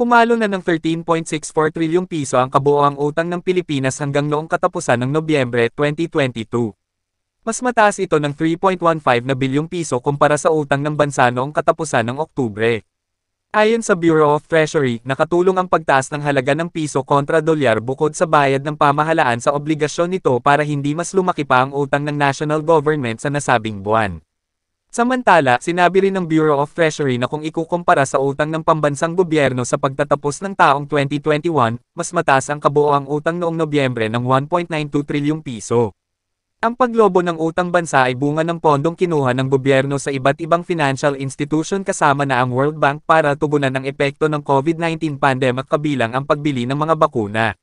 Pumalo na ng 13.64 trilyong piso ang kabuoang utang ng Pilipinas hanggang noong katapusan ng Nobyembre 2022. Mas mataas ito ng 3.15 na bilyong piso kumpara sa utang ng bansa noong katapusan ng Oktubre. Ayon sa Bureau of Treasury, nakatulong ang pagtaas ng halaga ng piso kontra dolyar bukod sa bayad ng pamahalaan sa obligasyon nito para hindi mas lumaki pa ang utang ng national government sa nasabing buwan. Samantala, sinabi rin ng Bureau of Treasury na kung ikukumpara sa utang ng pambansang gobyerno sa pagtatapos ng taong 2021, mas mataas ang kabuoang utang noong Nobyembre ng 1.92 trilyong piso. Ang paglobo ng utang bansa ay bunga ng pondong kinuha ng gobyerno sa iba't ibang financial institution kasama na ang World Bank para tubunan ang epekto ng COVID-19 pandemic kabilang ang pagbili ng mga bakuna.